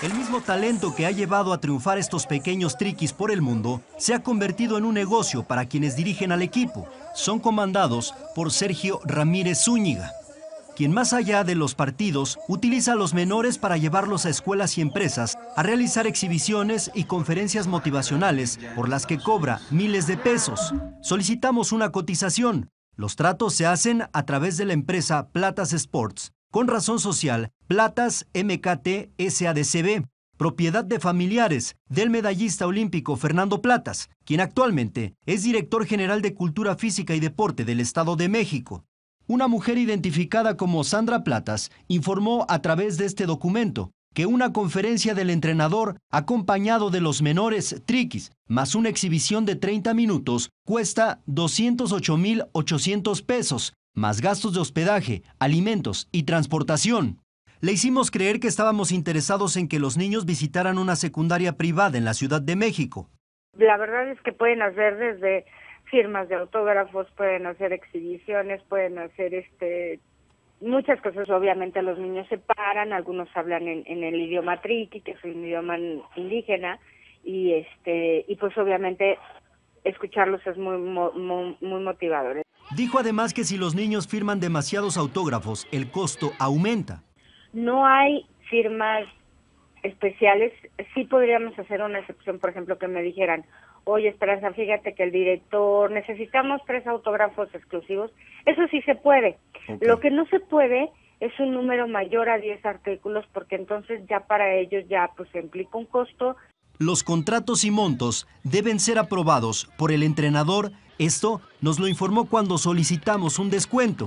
el mismo talento que ha llevado a triunfar estos pequeños triquis por el mundo se ha convertido en un negocio para quienes dirigen al equipo. Son comandados por Sergio Ramírez Zúñiga, quien más allá de los partidos utiliza a los menores para llevarlos a escuelas y empresas, a realizar exhibiciones y conferencias motivacionales por las que cobra miles de pesos. Solicitamos una cotización los tratos se hacen a través de la empresa Platas Sports, con razón social Platas MKT SADCB, propiedad de familiares del medallista olímpico Fernando Platas, quien actualmente es director general de Cultura Física y Deporte del Estado de México. Una mujer identificada como Sandra Platas informó a través de este documento que una conferencia del entrenador acompañado de los menores triquis, más una exhibición de 30 minutos, cuesta 208.800 pesos, más gastos de hospedaje, alimentos y transportación. Le hicimos creer que estábamos interesados en que los niños visitaran una secundaria privada en la Ciudad de México. La verdad es que pueden hacer desde firmas de autógrafos, pueden hacer exhibiciones, pueden hacer este muchas cosas obviamente los niños se paran, algunos hablan en, el idioma triqui, que es un idioma indígena, y este y pues obviamente escucharlos es muy, muy, muy motivador. Dijo además que si los niños firman demasiados autógrafos, el costo aumenta. No hay firmas especiales, sí podríamos hacer una excepción, por ejemplo, que me dijeran, oye Esperanza, fíjate que el director, necesitamos tres autógrafos exclusivos, eso sí se puede, lo que no se puede es un número mayor a 10 artículos porque entonces ya para ellos ya pues implica un costo. Los contratos y montos deben ser aprobados por el entrenador. Esto nos lo informó cuando solicitamos un descuento.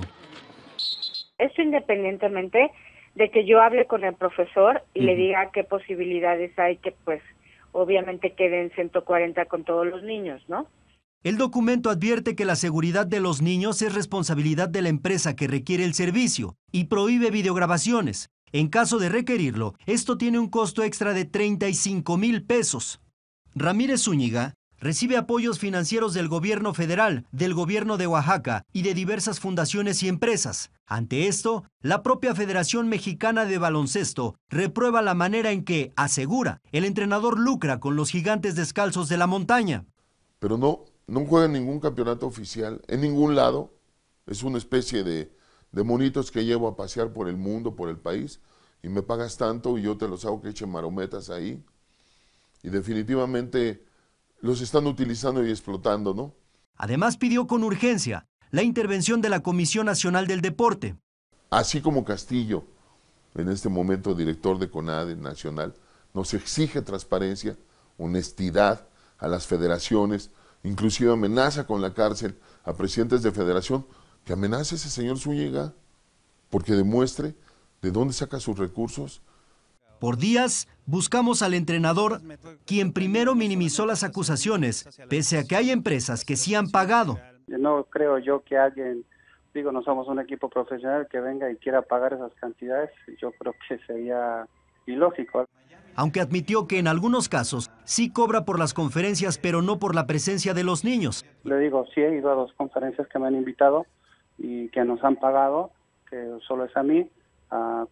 Esto independientemente de que yo hable con el profesor y le diga qué posibilidades hay que pues obviamente queden 140 con todos los niños, ¿no? El documento advierte que la seguridad de los niños es responsabilidad de la empresa que requiere el servicio y prohíbe videograbaciones. En caso de requerirlo, esto tiene un costo extra de 35 mil pesos. Ramírez Zúñiga recibe apoyos financieros del gobierno federal, del gobierno de Oaxaca y de diversas fundaciones y empresas. Ante esto, la propia Federación Mexicana de Baloncesto reprueba la manera en que, asegura, el entrenador lucra con los gigantes descalzos de la montaña. Pero no no juega en ningún campeonato oficial, en ningún lado. Es una especie de, monitos que llevo a pasear por el mundo, por el país, y me pagas tanto y yo te los hago que echen marometas ahí. Y definitivamente los están utilizando y explotando, ¿no? Además pidió con urgencia la intervención de la Comisión Nacional del Deporte. Así como Castillo, en este momento director de CONADE Nacional, nos exige transparencia, honestidad a las federaciones, inclusive amenaza con la cárcel a presidentes de federación, que amenace ese señor Zúñiga porque demuestre de dónde saca sus recursos. Por días buscamos al entrenador, quien primero minimizó las acusaciones, pese a que hay empresas que sí han pagado. No creo yo que alguien, digo, no somos un equipo profesional que venga y quiera pagar esas cantidades. Yo creo que sería ilógico aunque admitió que en algunos casos sí cobra por las conferencias, pero no por la presencia de los niños. Le digo, sí he ido a dos conferencias que me han invitado y que nos han pagado, que solo es a mí,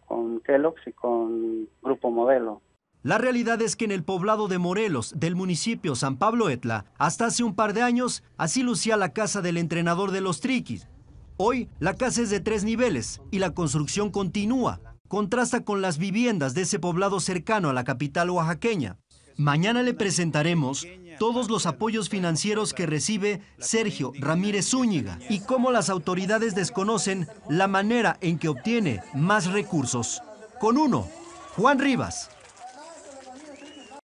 con Kellogg's y con Grupo Modelo. La realidad es que en el poblado de Morelos, del municipio San Pablo Etla, hasta hace un par de años, así lucía la casa del entrenador de los Triquis. Hoy, la casa es de tres niveles y la construcción continúa contrasta con las viviendas de ese poblado cercano a la capital oaxaqueña. Mañana le presentaremos todos los apoyos financieros que recibe Sergio Ramírez Zúñiga y cómo las autoridades desconocen la manera en que obtiene más recursos. Con uno, Juan Rivas.